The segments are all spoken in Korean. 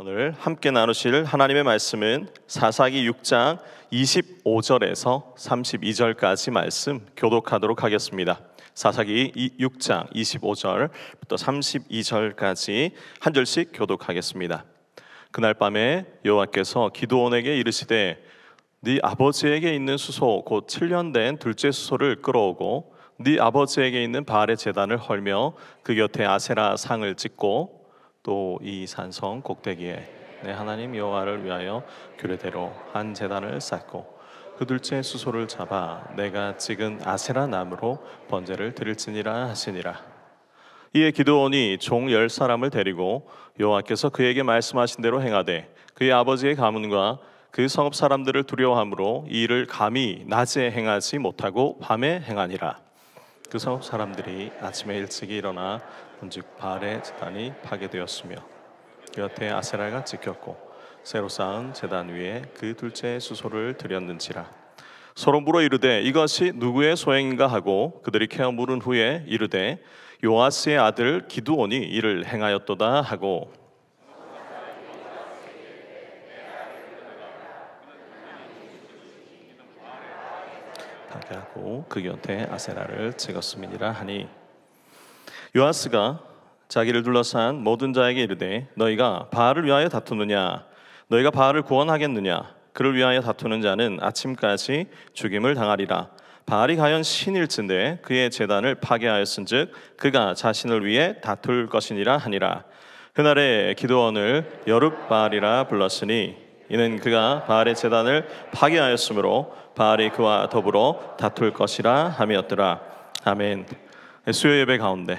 오늘 함께 나누실 하나님의 말씀은 사사기 6장 25절에서 32절까지 말씀 교독하도록 하겠습니다. 사사기 6장 25절부터 32절까지 한 절씩 교독하겠습니다. 그날 밤에 여호와께서 기도원에게 이르시되 네 아버지에게 있는 수소 곧 7년 된 둘째 수소를 끌어오고 네 아버지에게 있는 바알의 재단을 헐며 그 곁에 아세라 상을 찍고 또이 산성 꼭대기에 내 하나님 여호와를 위하여 규례대로 한 제단을 쌓고 그 둘째 수소를 잡아 내가 찍은 아세라 나무로 번제를 드릴지니라 하시니라 이에 기드온이 종열 사람을 데리고 여호와께서 그에게 말씀하신 대로 행하되 그의 아버지의 가문과 그 성읍 사람들을 두려워함으로 이 일을 감히 낮에 행하지 못하고 밤에 행하니라. 그 성읍 사람들이 아침에 일찍 일어나 본즉 바알의 재단이 파괴되었으며 여태 그 아세라가 지켰고 새로 쌓은 재단 위에 그 둘째 수소를 들였는지라 서로 물어 이르되 이것이 누구의 소행인가 하고 그들이 캐어 물은 후에 이르되 요아스의 아들 기두온이 이를 행하였도다 하고 파괴하고 그 곁에 아세라를 찍었음이니라 하니 요하스가 자기를 둘러싼 모든 자에게 이르되 너희가 바알을 위하여 다투느냐 너희가 바알을 구원하겠느냐 그를 위하여 다투는 자는 아침까지 죽임을 당하리라 바알이 과연 신일진데 그의 재단을 파괴하였은즉 그가 자신을 위해 다툴 것이니라 하니라 그날의 기도원을 여룻바알이라 불렀으니 이는 그가 바알의 재단을 파괴하였으므로 바알이 그와 더불어 다툴 것이라 함이었더라. 아멘. 수요 예배 가운데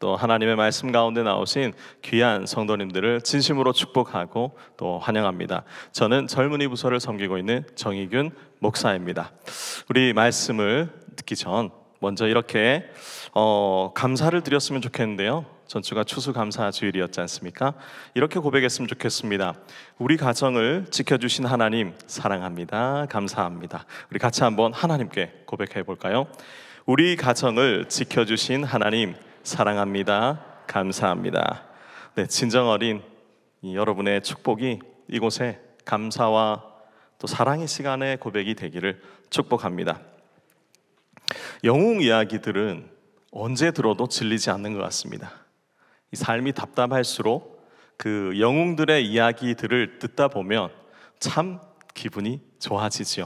또 하나님의 말씀 가운데 나오신 귀한 성도님들을 진심으로 축복하고 또 환영합니다. 저는 젊은이 부서를 섬기고 있는 정희균 목사입니다. 우리 말씀을 듣기 전 먼저 이렇게 어, 감사를 드렸으면 좋겠는데요. 전주가 추수감사 주일이었지 않습니까? 이렇게 고백했으면 좋겠습니다. 우리 가정을 지켜주신 하나님 사랑합니다. 감사합니다. 우리 같이 한번 하나님께 고백해 볼까요? 우리 가정을 지켜주신 하나님 사랑합니다. 감사합니다. 네, 진정 어린 여러분의 축복이 이곳에 감사와 또 사랑의 시간의 고백이 되기를 축복합니다. 영웅 이야기들은 언제 들어도 질리지 않는 것 같습니다. 삶이 답답할수록 그 영웅들의 이야기들을 듣다 보면 참 기분이 좋아지지요.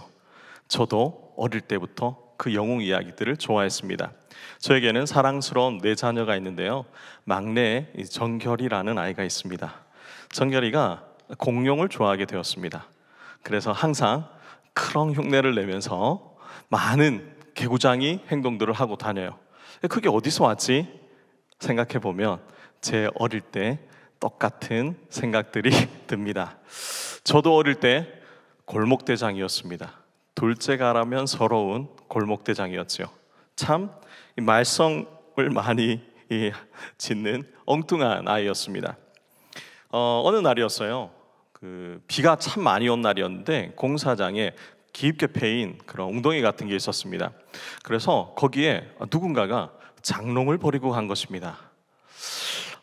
저도 어릴 때부터 그 영웅 이야기들을 좋아했습니다. 저에게는 사랑스러운 네 자녀가 있는데요. 막내 정결이라는 아이가 있습니다. 정결이가 공룡을 좋아하게 되었습니다. 그래서 항상 크렁 흉내를 내면서 많은 개구장이 행동들을 하고 다녀요. 그게 어디서 왔지? 생각해 보면 제 어릴 때 똑같은 생각들이 듭니다. 저도 어릴 때 골목대장이었습니다. 둘째가라면 서러운 골목대장이었지요. 참 말썽을 많이 짓는 엉뚱한 아이였습니다. 어, 느 날이었어요. 그 비가 참 많이 온 날이었는데 공사장에 깊게 패인 그런 웅덩이 같은 게 있었습니다. 그래서 거기에 누군가가 장롱을 버리고 간 것입니다.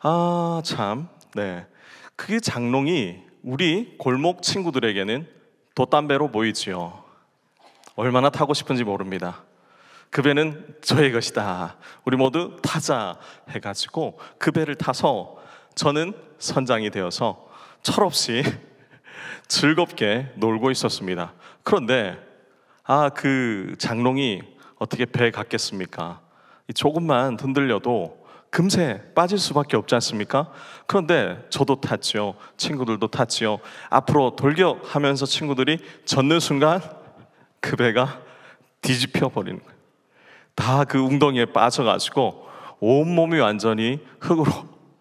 아, 참. 네. 그 장롱이 우리 골목 친구들에게는 돛담배로 보이지요. 얼마나 타고 싶은지 모릅니다. 그 배는 저의 것이다. 우리 모두 타자 해가지고 그 배를 타서 저는 선장이 되어서 철없이 즐겁게 놀고 있었습니다. 그런데 아, 그 장롱이 어떻게 배에 겠습니까 조금만 흔들려도 금세 빠질 수밖에 없지 않습니까? 그런데 저도 탔지요. 친구들도 탔지요. 앞으로 돌격 하면서 친구들이 젓는 순간 그 배가 뒤집혀 버리는 거예요. 다 그 웅덩이에 빠져가지고 온몸이 완전히 흙으로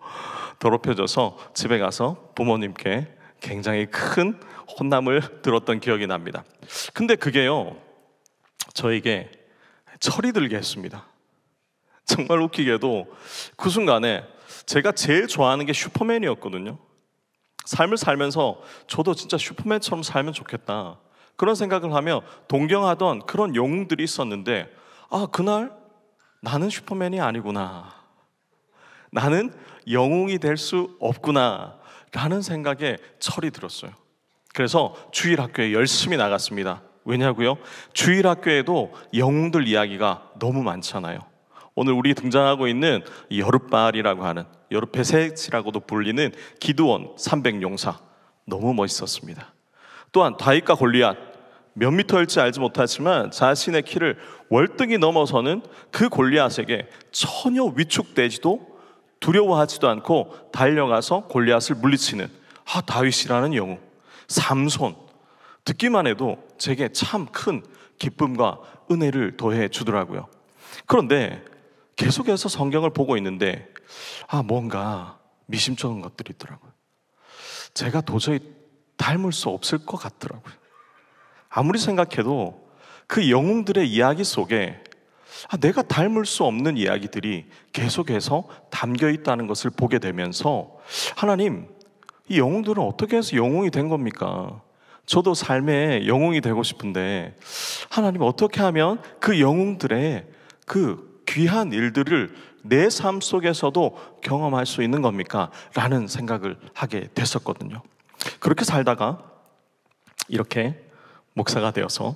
더럽혀져서 집에 가서 부모님께 굉장히 큰 혼남을 들었던 기억이 납니다. 근데 그게요, 저에게 철이 들게 했습니다. 정말 웃기게도 그 순간에 제가 제일 좋아하는 게 슈퍼맨이었거든요. 삶을 살면서 저도 진짜 슈퍼맨처럼 살면 좋겠다. 그런 생각을 하며 동경하던 그런 영웅들이 있었는데 아, 그날 나는 슈퍼맨이 아니구나. 나는 영웅이 될 수 없구나. 라는 생각에 철이 들었어요. 그래서 주일 학교에 열심히 나갔습니다. 왜냐고요? 주일 학교에도 영웅들 이야기가 너무 많잖아요. 오늘 우리 등장하고 있는 여룻발이라고 하는 여룻페셋이라고도 불리는 기두원 300용사 너무 멋있었습니다. 또한 다윗과 골리앗 몇 미터일지 알지 못하지만 자신의 키를 월등히 넘어서는 그 골리앗에게 전혀 위축되지도 두려워하지도 않고 달려가서 골리앗을 물리치는 아 다윗이라는 영웅 삼손 듣기만 해도 제게 참 큰 기쁨과 은혜를 더해 주더라고요. 그런데 계속해서 성경을 보고 있는데 아 뭔가 미심쩍은 것들이 있더라고요. 제가 도저히 닮을 수 없을 것 같더라고요. 아무리 생각해도 그 영웅들의 이야기 속에 아, 내가 닮을 수 없는 이야기들이 계속해서 담겨 있다는 것을 보게 되면서 하나님, 이 영웅들은 어떻게 해서 영웅이 된 겁니까? 저도 삶의 영웅이 되고 싶은데 하나님 어떻게 하면 그 영웅들의 그 귀한 일들을 내 삶 속에서도 경험할 수 있는 겁니까? 라는 생각을 하게 됐었거든요. 그렇게 살다가 이렇게 목사가 되어서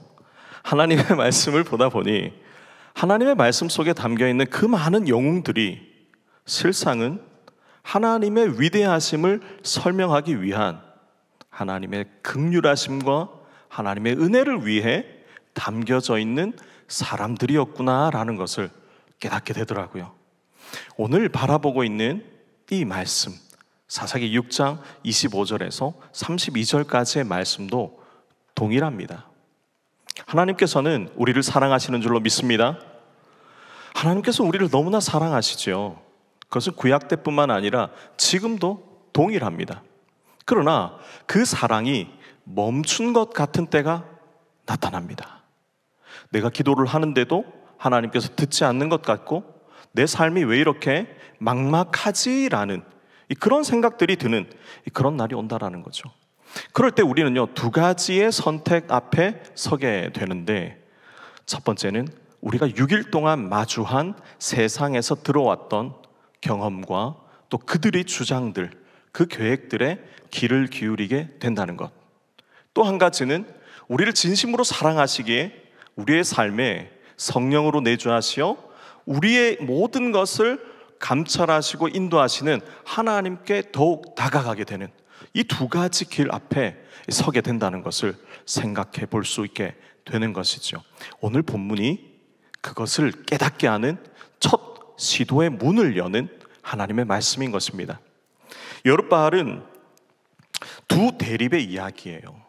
하나님의 말씀을 보다 보니 하나님의 말씀 속에 담겨 있는 그 많은 영웅들이 실상은 하나님의 위대하심을 설명하기 위한 하나님의 극률하심과 하나님의 은혜를 위해 담겨져 있는 사람들이었구나라는 것을 깨닫게 되더라고요. 오늘 바라보고 있는 이 말씀, 사사기 6장 25절에서 32절까지의 말씀도 동일합니다. 하나님께서는 우리를 사랑하시는 줄로 믿습니다. 하나님께서 우리를 너무나 사랑하시죠. 그것은 구약 때뿐만 아니라 지금도 동일합니다. 그러나 그 사랑이 멈춘 것 같은 때가 나타납니다. 내가 기도를 하는데도 하나님께서 듣지 않는 것 같고 내 삶이 왜 이렇게 막막하지라는 그런 생각들이 드는 그런 날이 온다라는 거죠. 그럴 때 우리는요, 두 가지의 선택 앞에 서게 되는데, 첫 번째는 우리가 6일 동안 마주한 세상에서 들어왔던 경험과 또 그들의 주장들, 그 계획들에 귀를 기울이게 된다는 것. 또 한 가지는 우리를 진심으로 사랑하시기에 우리의 삶에 성령으로 내주하시어 우리의 모든 것을 감찰하시고 인도하시는 하나님께 더욱 다가가게 되는 이두 가지 길 앞에 서게 된다는 것을 생각해 볼 수 있게 되는 것이죠. 오늘 본문이 그것을 깨닫게 하는 첫 시도의 문을 여는 하나님의 말씀인 것입니다. 여룻바알은 두 대립의 이야기예요.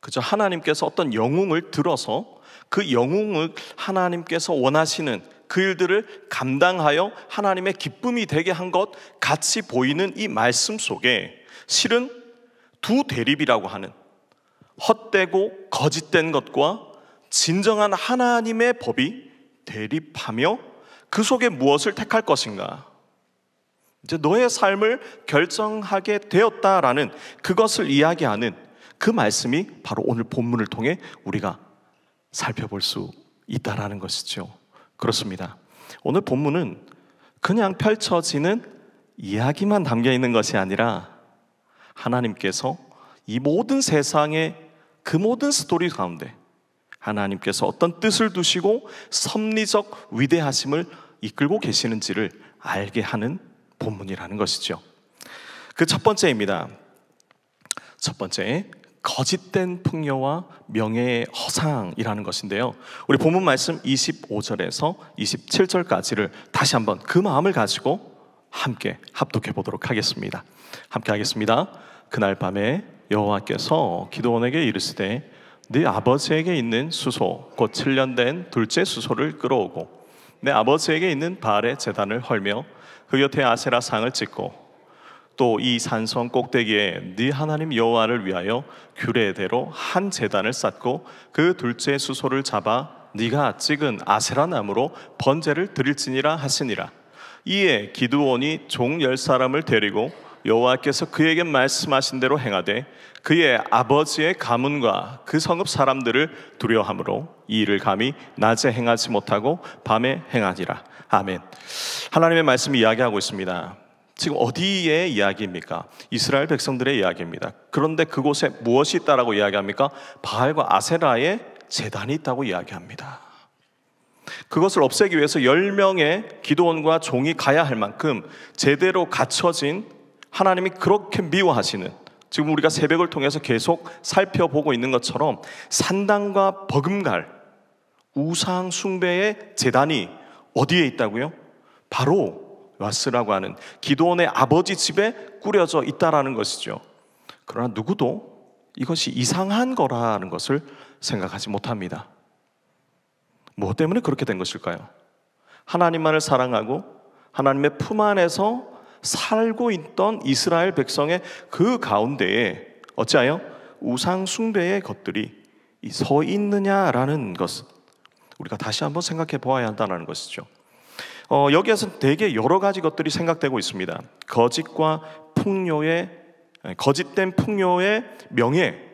그저 하나님께서 어떤 영웅을 들어서 그 영웅을 하나님께서 원하시는 그 일들을 감당하여 하나님의 기쁨이 되게 한 것 같이 보이는 이 말씀 속에 실은 두 대립이라고 하는 헛되고 거짓된 것과 진정한 하나님의 법이 대립하며 그 속에 무엇을 택할 것인가? 이제 너의 삶을 결정하게 되었다라는 그것을 이야기하는 그 말씀이 바로 오늘 본문을 통해 우리가 살펴볼 수 있다라는 것이죠. 그렇습니다. 오늘 본문은 그냥 펼쳐지는 이야기만 담겨 있는 것이 아니라 하나님께서 이 모든 세상의 그 모든 스토리 가운데 하나님께서 어떤 뜻을 두시고 섭리적 위대하심을 이끌고 계시는지를 알게 하는 본문이라는 것이죠. 그 첫 번째입니다. 첫 번째, 거짓된 풍요와 명예의 허상이라는 것인데요. 우리 본문 말씀 25절에서 27절까지를 다시 한번 그 마음을 가지고 함께 합독해 보도록 하겠습니다. 함께 하겠습니다. 그날 밤에 여호와께서 기도원에게 이르시되 네 아버지에게 있는 수소 곧 7년 된 둘째 수소를 끌어오고 내 아버지에게 있는 바알의 재단을 헐며 그 곁에 아세라 상을 찍고 또 이 산성 꼭대기에 네 하나님 여호와를 위하여 규례대로 한 재단을 쌓고 그 둘째 수소를 잡아 네가 찍은 아세라 나무로 번제를 드릴지니라 하시니라 이에 기드온이 종 열 사람을 데리고 여호와께서 그에게 말씀하신 대로 행하되 그의 아버지의 가문과 그 성읍 사람들을 두려함으로 이 일을 감히 낮에 행하지 못하고 밤에 행하니라. 아멘. 하나님의 말씀이 이야기하고 있습니다. 지금 어디의 이야기입니까? 이스라엘 백성들의 이야기입니다. 그런데 그곳에 무엇이 있다라고 이야기합니까? 바알과 아세라의 재단이 있다고 이야기합니다. 그것을 없애기 위해서 10명의 기도원과 종이 가야 할 만큼 제대로 갖춰진 하나님이 그렇게 미워하시는 지금 우리가 새벽을 통해서 계속 살펴보고 있는 것처럼 산당과 버금갈 우상 숭배의 재단이 어디에 있다고요? 바로 와스라고 하는 기도원의 아버지 집에 꾸려져 있다라는 것이죠. 그러나 누구도 이것이 이상한 거라는 것을 생각하지 못합니다. 뭐 때문에 그렇게 된 것일까요? 하나님만을 사랑하고 하나님의 품 안에서 살고 있던 이스라엘 백성의 그 가운데에 어찌하여 우상 숭배의 것들이 서 있느냐라는 것 우리가 다시 한번 생각해 보아야 한다는 것이죠. 어, 여기에서 되게 여러 가지 것들이 생각되고 있습니다. 거짓과 풍요의 거짓된 풍요의 명예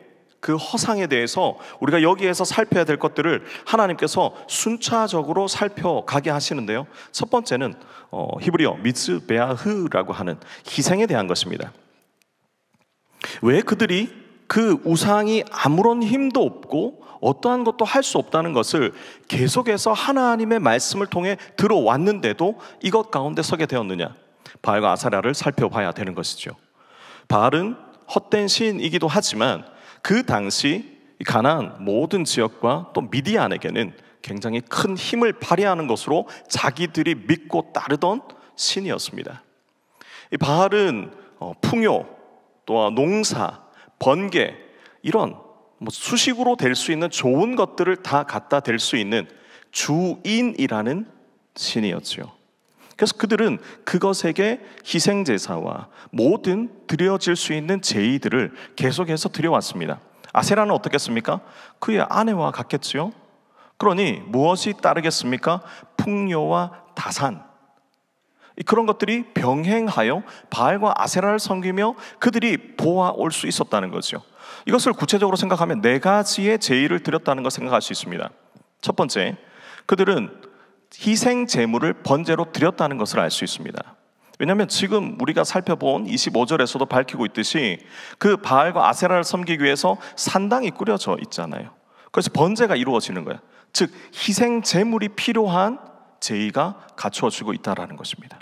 그 허상에 대해서 우리가 여기에서 살펴야 될 것들을 하나님께서 순차적으로 살펴가게 하시는데요. 첫 번째는 어, 히브리어 미츠베아흐라고 하는 희생에 대한 것입니다. 왜 그들이 그 우상이 아무런 힘도 없고 어떠한 것도 할 수 없다는 것을 계속해서 하나님의 말씀을 통해 들어왔는데도 이것 가운데 서게 되었느냐? 바알과 아사라를 살펴봐야 되는 것이죠. 바알은 헛된 신이기도 하지만 그 당시 가나안 모든 지역과 또 미디안에게는 굉장히 큰 힘을 발휘하는 것으로 자기들이 믿고 따르던 신이었습니다. 이 바알은 어, 풍요, 또 농사, 번개 이런 뭐 수식으로 될 수 있는 좋은 것들을 다 갖다 댈 수 있는 주인이라는 신이었지요. 그래서 그들은 그것에게 희생제사와 모든 드려질 수 있는 제의들을 계속해서 드려왔습니다. 아세라는 어떻겠습니까? 그의 아내와 같겠지요? 그러니 무엇이 따르겠습니까? 풍요와 다산. 그런 것들이 병행하여 바알과 아세라를 섬기며 그들이 보아올 수 있었다는 거죠. 이것을 구체적으로 생각하면 네 가지의 제의를 드렸다는 걸 생각할 수 있습니다. 첫 번째, 그들은 희생 제물을 번제로 드렸다는 것을 알 수 있습니다. 왜냐하면 지금 우리가 살펴본 25절에서도 밝히고 있듯이 그 바알과 아세라를 섬기기 위해서 산당이 꾸려져 있잖아요. 그래서 번제가 이루어지는 거야. 즉 희생 제물이 필요한 제의가 갖추어지고 있다라는 것입니다.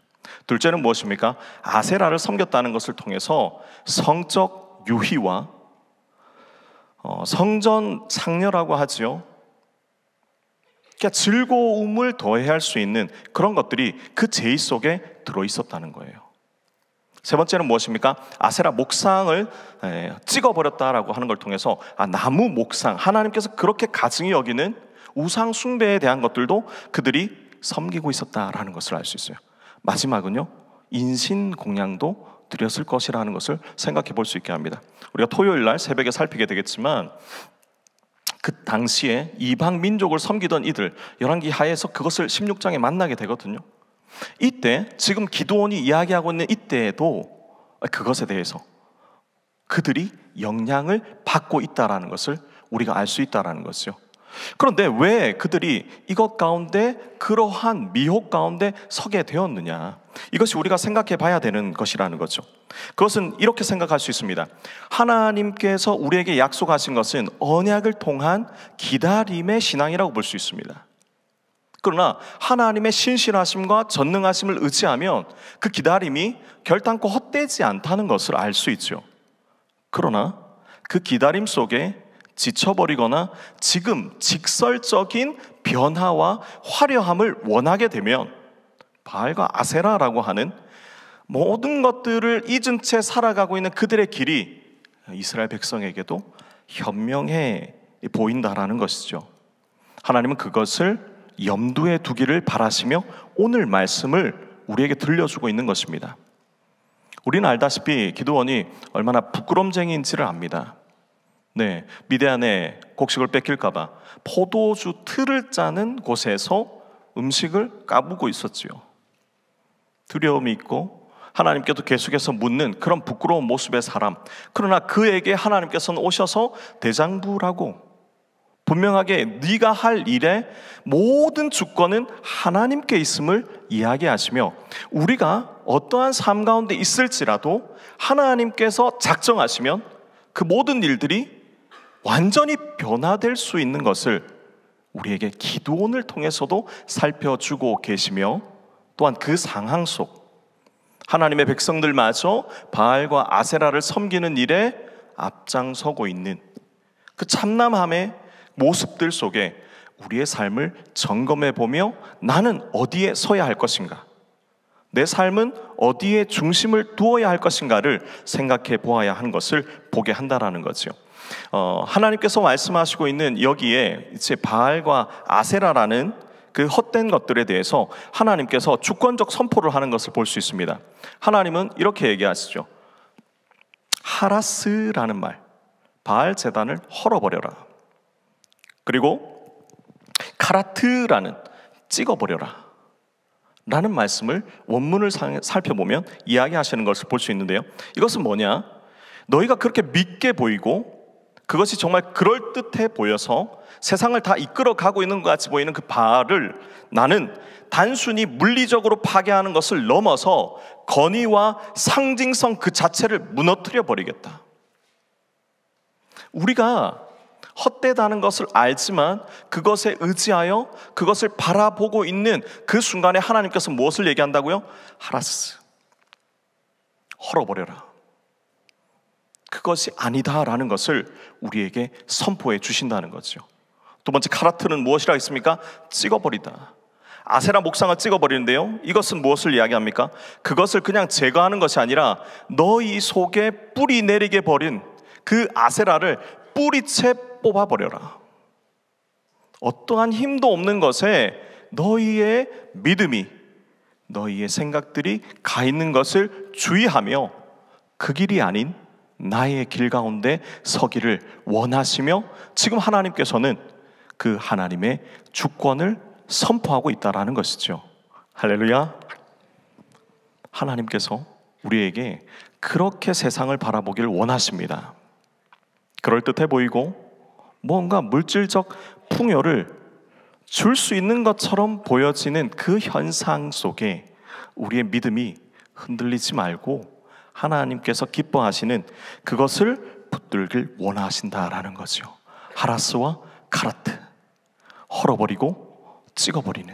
둘째는 무엇입니까? 아세라를 섬겼다는 것을 통해서 성적 유희와 어, 성전 창녀라고 하지요. 그러니까 즐거움을 더해할 수 있는 그런 것들이 그 제의 속에 들어 있었다는 거예요. 세 번째는 무엇입니까? 아세라 목상을 찍어버렸다라고 하는 걸 통해서 아, 나무 목상, 하나님께서 그렇게 가증히 여기는 우상 숭배에 대한 것들도 그들이 섬기고 있었다라는 것을 알 수 있어요. 마지막은요, 인신 공양도 드렸을 것이라는 것을 생각해 볼 수 있게 합니다. 우리가 토요일 날 새벽에 살피게 되겠지만 그 당시에 이방 민족을 섬기던 이들 열왕기 하에서 그것을 16장에 만나게 되거든요. 이때 지금 기도원이 이야기하고 있는 이때에도 그것에 대해서 그들이 영향을 받고 있다라는 것을 우리가 알 수 있다라는 것이요. 그런데 왜 그들이 이것 가운데 그러한 미혹 가운데 서게 되었느냐? 이것이 우리가 생각해 봐야 되는 것이라는 거죠. 그것은 이렇게 생각할 수 있습니다. 하나님께서 우리에게 약속하신 것은 언약을 통한 기다림의 신앙이라고 볼 수 있습니다. 그러나 하나님의 신실하심과 전능하심을 의지하면 그 기다림이 결단코 헛되지 않다는 것을 알 수 있죠. 그러나 그 기다림 속에 지쳐버리거나 지금 직설적인 변화와 화려함을 원하게 되면 바알과 아세라라고 하는 모든 것들을 잊은 채 살아가고 있는 그들의 길이 이스라엘 백성에게도 현명해 보인다라는 것이죠. 하나님은 그것을 염두에 두기를 바라시며 오늘 말씀을 우리에게 들려주고 있는 것입니다. 우리는 알다시피 기도원이 얼마나 부끄럼쟁이인지를 압니다. 네, 미대안에 곡식을 뺏길까봐 포도주 틀을 짜는 곳에서 음식을 까부고 있었지요. 두려움이 있고 하나님께도 계속해서 묻는 그런 부끄러운 모습의 사람. 그러나 그에게 하나님께서는 오셔서 대장부라고 분명하게 네가 할 일의 모든 주권은 하나님께 있음을 이야기하시며 우리가 어떠한 삶 가운데 있을지라도 하나님께서 작정하시면 그 모든 일들이 완전히 변화될 수 있는 것을 우리에게 기도원을 통해서도 살펴주고 계시며 또한 그 상황 속 하나님의 백성들마저 바알과 아세라를 섬기는 일에 앞장서고 있는 그 참남함의 모습들 속에 우리의 삶을 점검해 보며 나는 어디에 서야 할 것인가? 내 삶은 어디에 중심을 두어야 할 것인가를 생각해 보아야 하는 것을 보게 한다라는 거지요. 어, 하나님께서 말씀하시고 있는 여기에 이제 바알과 아세라라는 그 헛된 것들에 대해서 하나님께서 주권적 선포를 하는 것을 볼 수 있습니다. 하나님은 이렇게 얘기하시죠. 하라스라는 말, 바알 재단을 헐어버려라. 그리고 카라트라는 찍어버려라. 라는 말씀을 원문을 살펴보면 이야기하시는 것을 볼 수 있는데요. 이것은 뭐냐? 너희가 그렇게 믿게 보이고 그것이 정말 그럴듯해 보여서 세상을 다 이끌어 가고 있는 것 같이 보이는 그 바알을 나는 단순히 물리적으로 파괴하는 것을 넘어서 건의와 상징성 그 자체를 무너뜨려 버리겠다. 우리가 헛되다는 것을 알지만 그것에 의지하여 그것을 바라보고 있는 그 순간에 하나님께서 무엇을 얘기한다고요? 하라스. 헐어버려라. 그것이 아니다라는 것을 우리에게 선포해 주신다는 거죠. 두 번째 카라트는 무엇이라 했습니까? 찍어버리다. 아세라 목상을 찍어버리는데요. 이것은 무엇을 이야기합니까? 그것을 그냥 제거하는 것이 아니라 너희 속에 뿌리 내리게 버린 그 아세라를 뿌리채 뽑아버려라. 어떠한 힘도 없는 것에 너희의 믿음이, 너희의 생각들이 가 있는 것을 주의하며 그 길이 아닌 나의 길 가운데 서기를 원하시며 지금 하나님께서는 그 하나님의 주권을 선포하고 있다라는 것이죠. 할렐루야. 하나님께서 우리에게 그렇게 세상을 바라보길 원하십니다. 그럴듯해 보이고 뭔가 물질적 풍요를 줄 수 있는 것처럼 보여지는 그 현상 속에 우리의 믿음이 흔들리지 말고 하나님께서 기뻐하시는 그것을 붙들길 원하신다라는 거죠. 하라스와 카라트. 헐어버리고 찍어버리는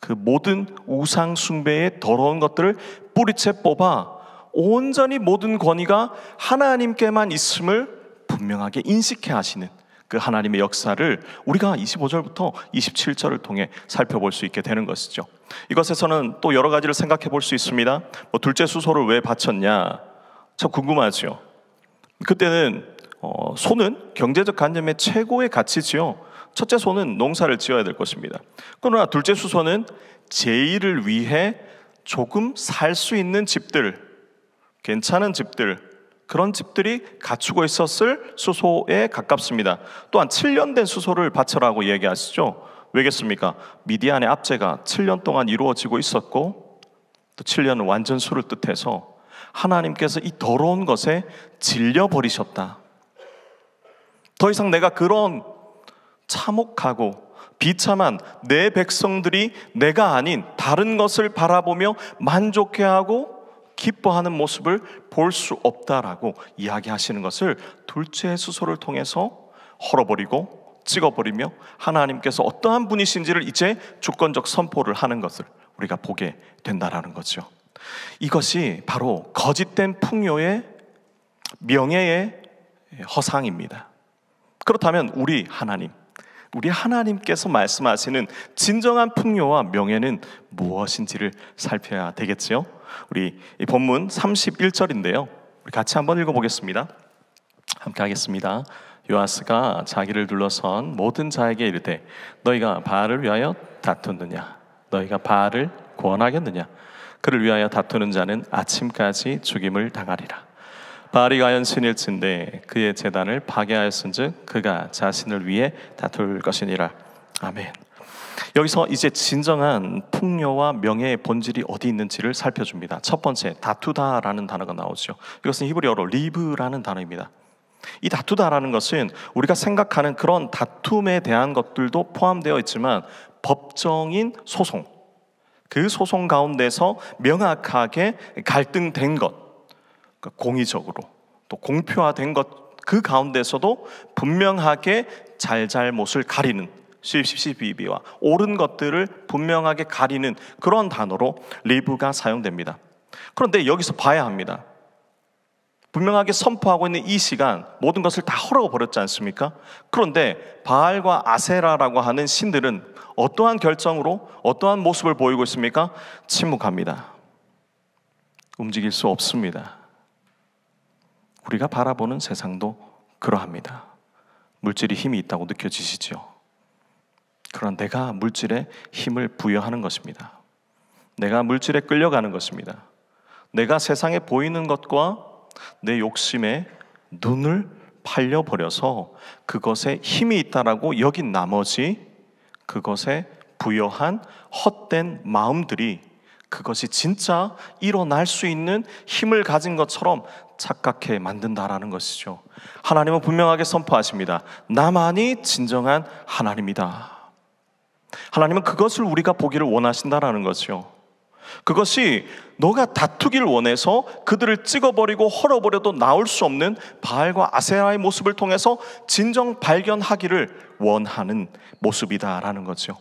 그 모든 우상 숭배의 더러운 것들을 뿌리채 뽑아 온전히 모든 권위가 하나님께만 있음을 분명하게 인식해 하시는 그 하나님의 역사를 우리가 25절부터 27절을 통해 살펴볼 수 있게 되는 것이죠. 이것에서는 또 여러 가지를 생각해 볼 수 있습니다. 뭐 둘째 수소를 왜 바쳤냐? 참 궁금하죠. 그때는 어, 소는 경제적 관념의 최고의 가치지요. 첫째 소는 농사를 지어야 될 것입니다. 그러나 둘째 수소는 제의를 위해 조금 살 수 있는 집들, 괜찮은 집들, 그런 집들이 갖추고 있었을 수소에 가깝습니다. 또한 7년 된 수소를 바쳐라고 얘기하시죠. 왜겠습니까? 미디안의 압제가 7년 동안 이루어지고 있었고 또 7년은 완전 수를 뜻해서 하나님께서 이 더러운 것에 질려 버리셨다. 더 이상 내가 그런 참혹하고 비참한 내 백성들이 내가 아닌 다른 것을 바라보며 만족해하고 기뻐하는 모습을 볼 수 없다라고 이야기하시는 것을 둘째 수소를 통해서 헐어버리고 찍어버리며 하나님께서 어떠한 분이신지를 이제 주권적 선포를 하는 것을 우리가 보게 된다라는 거죠. 이것이 바로 거짓된 풍요의 명예의 허상입니다. 그렇다면 우리 하나님, 우리 하나님께서 말씀하시는 진정한 풍요와 명예는 무엇인지를 살펴야 되겠지요. 우리 본문 31절인데요. 우리 같이 한번 읽어보겠습니다. 함께 하겠습니다. 요아스가 자기를 둘러선 모든 자에게 이르되 너희가 바알을 위하여 다투느냐 너희가 바알을 구원하겠느냐 그를 위하여 다투는 자는 아침까지 죽임을 당하리라 바알이 과연 신일진데 그의 재단을 파괴하였은즉 그가 자신을 위해 다툴 것이니라 아멘 여기서 이제 진정한 풍요와 명예의 본질이 어디 있는지를 살펴줍니다. 첫 번째, 다투다라는 단어가 나오죠. 이것은 히브리어로 리브라는 단어입니다. 이 다투다라는 것은 우리가 생각하는 그런 다툼에 대한 것들도 포함되어 있지만 법정인 소송, 그 소송 가운데서 명확하게 갈등된 것, 그러니까 공의적으로 또 공표화된 것, 그 가운데서도 분명하게 잘잘못을 가리는 c c b b 와 옳은 것들을 분명하게 가리는 그런 단어로 리브가 사용됩니다. 그런데 여기서 봐야 합니다. 분명하게 선포하고 있는 이 시간 모든 것을 다 헐어 버렸지 않습니까? 그런데 바알과 아세라라고 하는 신들은 어떠한 결정으로 어떠한 모습을 보이고 있습니까? 침묵합니다. 움직일 수 없습니다. 우리가 바라보는 세상도 그러합니다. 물질이 힘이 있다고 느껴지시죠? 그런 내가 물질에 힘을 부여하는 것입니다. 내가 물질에 끌려가는 것입니다. 내가 세상에 보이는 것과 내 욕심에 눈을 팔려버려서 그것에 힘이 있다라고 여긴 나머지 그것에 부여한 헛된 마음들이 그것이 진짜 일어날 수 있는 힘을 가진 것처럼 착각해 만든다라는 것이죠. 하나님은 분명하게 선포하십니다. 나만이 진정한 하나님이다. 하나님은 그것을 우리가 보기를 원하신다라는 거죠. 그것이 너가 다투길 원해서 그들을 찍어버리고 헐어버려도 나올 수 없는 바알과 아세라의 모습을 통해서 진정 발견하기를 원하는 모습이다라는 거죠.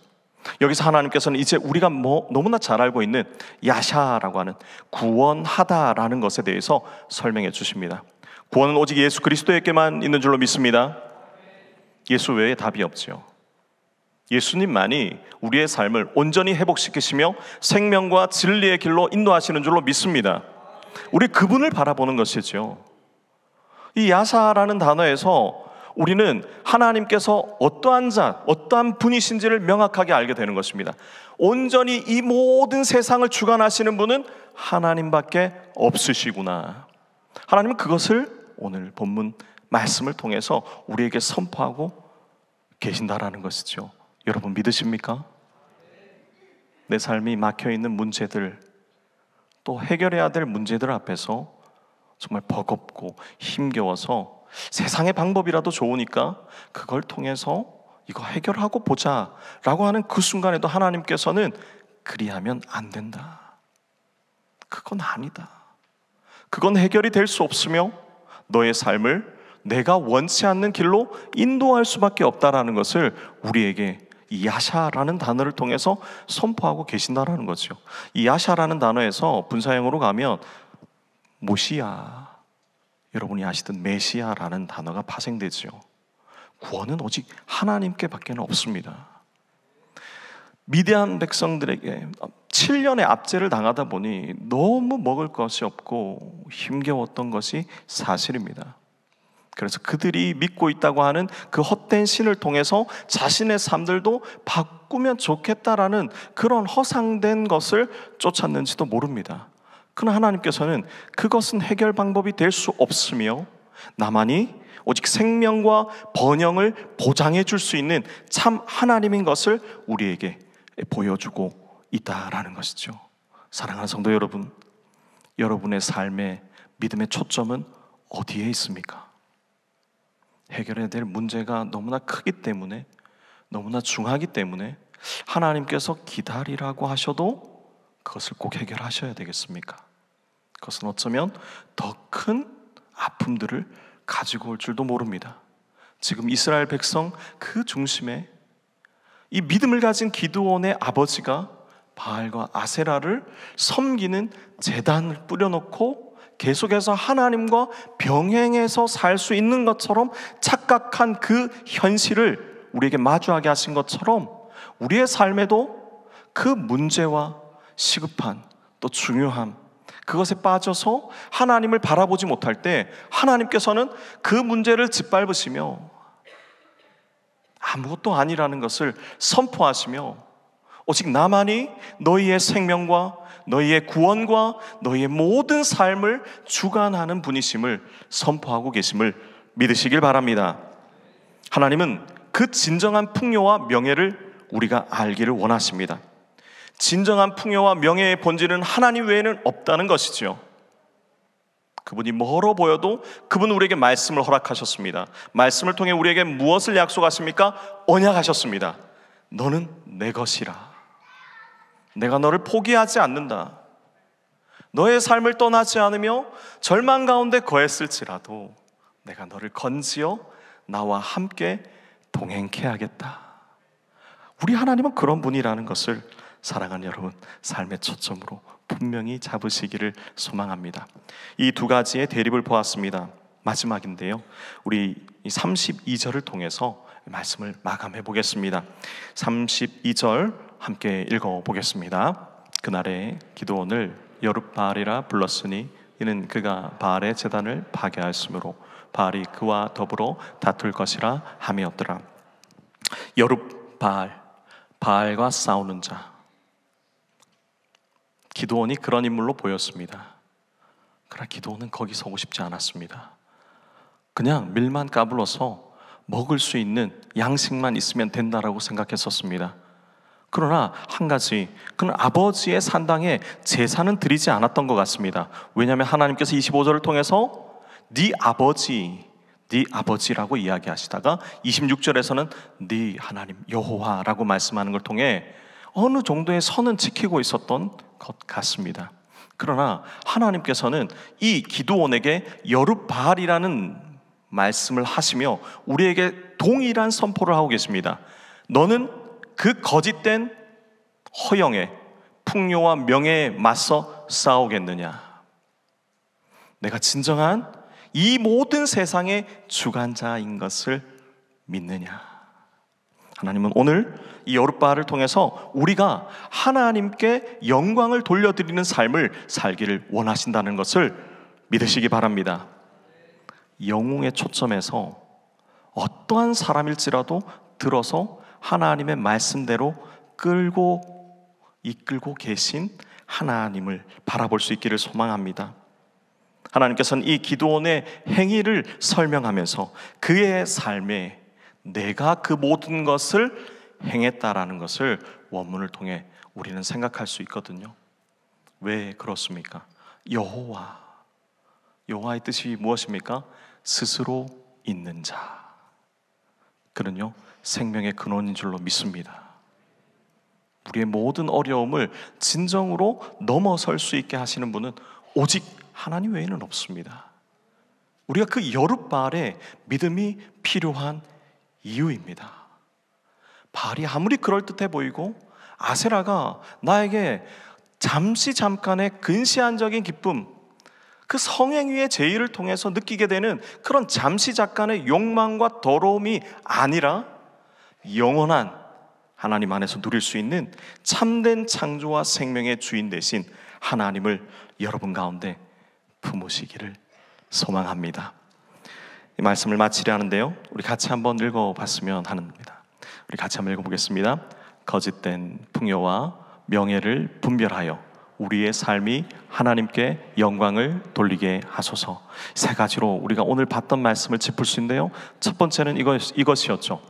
여기서 하나님께서는 이제 우리가 뭐 너무나 잘 알고 있는 야샤라고 하는 구원하다라는 것에 대해서 설명해 주십니다. 구원은 오직 예수 그리스도에게만 있는 줄로 믿습니다. 예수 외에 답이 없지요. 예수님만이 우리의 삶을 온전히 회복시키시며 생명과 진리의 길로 인도하시는 줄로 믿습니다. 우리 그분을 바라보는 것이죠. 이 야사라는 단어에서 우리는 하나님께서 어떠한 자, 어떠한 분이신지를 명확하게 알게 되는 것입니다. 온전히 이 모든 세상을 주관하시는 분은 하나님밖에 없으시구나. 하나님은 그것을 오늘 본문 말씀을 통해서 우리에게 선포하고 계신다라는 것이죠. 여러분 믿으십니까? 내 삶이 막혀 있는 문제들 또 해결해야 될 문제들 앞에서 정말 버겁고 힘겨워서 세상의 방법이라도 좋으니까 그걸 통해서 이거 해결하고 보자 라고 하는 그 순간에도 하나님께서는 그리하면 안 된다. 그건 아니다. 그건 해결이 될 수 없으며 너의 삶을 내가 원치 않는 길로 인도할 수밖에 없다라는 것을 우리에게 야샤라는 단어를 통해서 선포하고 계신다라는 거죠. 야샤라는 단어에서 분사형으로 가면 모시아 여러분이 아시던 메시아라는 단어가 파생되지 구원은 오직 하나님께밖에 없습니다. 미대한 백성들에게 7년의 압제를 당하다 보니 너무 먹을 것이 없고 힘겨웠던 것이 사실입니다. 그래서 그들이 믿고 있다고 하는 그 헛된 신을 통해서 자신의 삶들도 바꾸면 좋겠다라는 그런 허상된 것을 쫓았는지도 모릅니다. 그러나 하나님께서는 그것은 해결 방법이 될 수 없으며 나만이 오직 생명과 번영을 보장해 줄 수 있는 참 하나님인 것을 우리에게 보여주고 있다라는 것이죠. 사랑하는 성도 여러분, 여러분의 삶의 믿음의 초점은 어디에 있습니까? 해결해야 될 문제가 너무나 크기 때문에 너무나 중하기 때문에 하나님께서 기다리라고 하셔도 그것을 꼭 해결하셔야 되겠습니까? 그것은 어쩌면 더 큰 아픔들을 가지고 올 줄도 모릅니다. 지금 이스라엘 백성 그 중심에 이 믿음을 가진 기도원의 아버지가 바알과 아세라를 섬기는 재단을 뿌려놓고 계속해서 하나님과 병행해서 살 수 있는 것처럼 착각한 그 현실을 우리에게 마주하게 하신 것처럼 우리의 삶에도 그 문제와 시급한 또 중요함 그것에 빠져서 하나님을 바라보지 못할 때 하나님께서는 그 문제를 짓밟으시며 아무것도 아니라는 것을 선포하시며 오직 나만이 너희의 생명과 너희의 구원과 너희의 모든 삶을 주관하는 분이심을 선포하고 계심을 믿으시길 바랍니다. 하나님은 그 진정한 풍요와 명예를 우리가 알기를 원하십니다. 진정한 풍요와 명예의 본질은 하나님 외에는 없다는 것이지요. 그분이 멀어 보여도 그분 우리에게 말씀을 허락하셨습니다. 말씀을 통해 우리에게 무엇을 약속하십니까? 언약하셨습니다. 너는 내 것이라. 내가 너를 포기하지 않는다. 너의 삶을 떠나지 않으며 절망 가운데 거했을지라도 내가 너를 건지어 나와 함께 동행케 하겠다. 우리 하나님은 그런 분이라는 것을 사랑하는 여러분 삶의 초점으로 분명히 잡으시기를 소망합니다. 이 두 가지의 대립을 보았습니다. 마지막인데요. 우리 32절을 통해서 말씀을 마감해 보겠습니다. 32절 함께 읽어 보겠습니다. 그날의 기도원을 여룻바알이라 불렀으니 이는 그가 바알의 재단을 파괴하였으므로 바알이 그와 더불어 다툴 것이라 함이었더라. 여룻바알 바알과 싸우는 자 기도원이 그런 인물로 보였습니다. 그러나 기도원은 거기서 고 싶지 않았습니다. 그냥 밀만 까불어서 먹을 수 있는 양식만 있으면 된다라고 생각했었습니다. 그러나 한 가지, 그는 아버지의 산당에 제사는 드리지 않았던 것 같습니다. 왜냐하면 하나님께서 25절을 통해서 네 아버지, 네 아버지라고 이야기하시다가 26절에서는 네 하나님 여호와라고 말씀하는 걸 통해 어느 정도의 선은 지키고 있었던 것 같습니다. 그러나 하나님께서는 이 기도원에게 여룻바알이라는 말씀을 하시며 우리에게 동일한 선포를 하고 계십니다. 너는 그 거짓된 허영에 풍요와 명예에 맞서 싸우겠느냐? 내가 진정한 이 모든 세상의 주관자인 것을 믿느냐? 하나님은 오늘 이 여룻바를 통해서 우리가 하나님께 영광을 돌려드리는 삶을 살기를 원하신다는 것을 믿으시기 바랍니다. 영웅의 초점에서 어떠한 사람일지라도 들어서 하나님의 말씀대로 끌고 이끌고 계신 하나님을 바라볼 수 있기를 소망합니다. 하나님께서는 이 기도원의 행위를 설명하면서 그의 삶에 내가 그 모든 것을 행했다라는 것을 원문을 통해 우리는 생각할 수 있거든요. 왜 그렇습니까? 여호와 여호와의 뜻이 무엇입니까? 스스로 있는 자. 그는요 생명의 근원인 줄로 믿습니다. 우리의 모든 어려움을 진정으로 넘어설 수 있게 하시는 분은 오직 하나님 외에는 없습니다. 우리가 그 여룻발에 믿음이 필요한 이유입니다. 발이 아무리 그럴듯해 보이고 아세라가 나에게 잠시 잠깐의 근시안적인 기쁨, 그 성행 위의 제의를 통해서 느끼게 되는 그런 잠시 잠깐의 욕망과 더러움이 아니라 영원한 하나님 안에서 누릴 수 있는 참된 창조와 생명의 주인 대신 하나님을 여러분 가운데 품으시기를 소망합니다. 이 말씀을 마치려 하는데요. 우리 같이 한번 읽어봤으면 하니다 우리 같이 한번 읽어보겠습니다. 거짓된 풍요와 명예를 분별하여 우리의 삶이 하나님께 영광을 돌리게 하소서. 세 가지로 우리가 오늘 봤던 말씀을 짚을 수 있는데요. 첫 번째는 이것, 이것이었죠.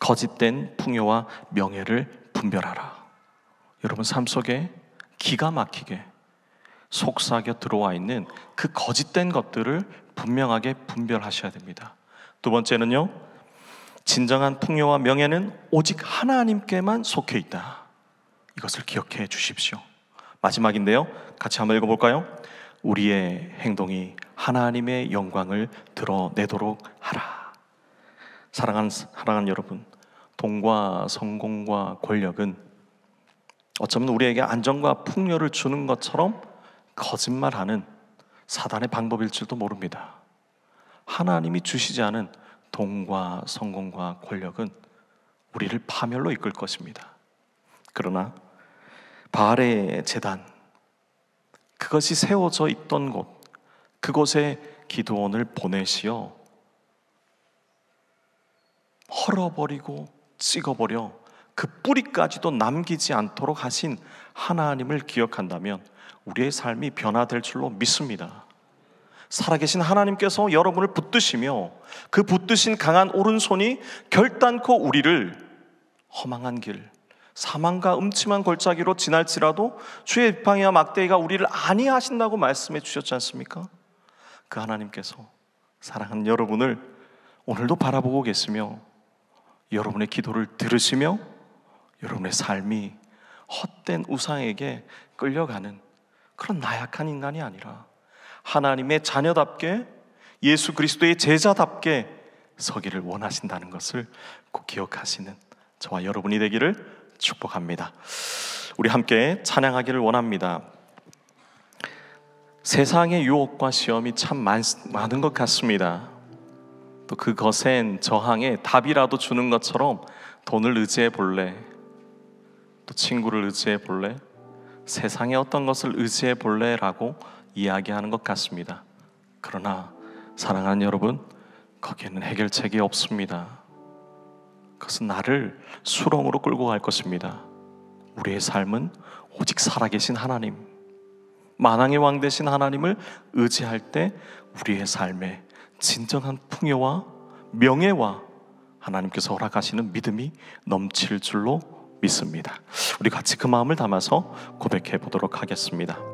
거짓된 풍요와 명예를 분별하라. 여러분 삶 속에 기가 막히게 속삭여 들어와 있는 그 거짓된 것들을 분명하게 분별하셔야 됩니다. 두 번째는요. 진정한 풍요와 명예는 오직 하나님께만 속해 있다. 이것을 기억해 주십시오. 마지막인데요. 같이 한번 읽어볼까요? 우리의 행동이 하나님의 영광을 드러내도록 하라. 사랑하는, 사랑하는 여러분, 돈과 성공과 권력은 어쩌면 우리에게 안정과 풍요를 주는 것처럼 거짓말하는 사단의 방법일지도 모릅니다. 하나님이 주시지 않은 돈과 성공과 권력은 우리를 파멸로 이끌 것입니다. 그러나 바알의 재단 그것이 세워져 있던 곳 그곳에 기도원을 보내시어 헐어버리고 찍어버려 그 뿌리까지도 남기지 않도록 하신 하나님을 기억한다면 우리의 삶이 변화될 줄로 믿습니다. 살아계신 하나님께서 여러분을 붙드시며 그 붙드신 강한 오른손이 결단코 우리를 허망한 길, 사망과 음침한 골짜기로 지날지라도 주의 입방이와 막대기가 우리를 아니하신다고 말씀해 주셨지 않습니까? 그 하나님께서 사랑하는 여러분을 오늘도 바라보고 계시며 여러분의 기도를 들으시며 여러분의 삶이 헛된 우상에게 끌려가는 그런 나약한 인간이 아니라 하나님의 자녀답게 예수 그리스도의 제자답게 서기를 원하신다는 것을 꼭 기억하시는 저와 여러분이 되기를 축복합니다. 우리 함께 찬양하기를 원합니다. 세상의 유혹과 시험이 참 많, 많은 것 같습니다. 또 그것엔 저항에 답이라도 주는 것처럼 돈을 의지해 볼래. 또 친구를 의지해 볼래. 세상의 어떤 것을 의지해 볼래라고 이야기하는 것 같습니다. 그러나 사랑하는 여러분, 거기에는 해결책이 없습니다. 그것은 나를 수렁으로 끌고 갈 것입니다. 우리의 삶은 오직 살아계신 하나님, 만왕의 왕 되신 하나님을 의지할 때 우리의 삶에 진정한 풍요와 명예와 하나님께서 허락하시는 믿음이 넘칠 줄로 믿습니다. 우리 같이 그 마음을 담아서 고백해 보도록 하겠습니다.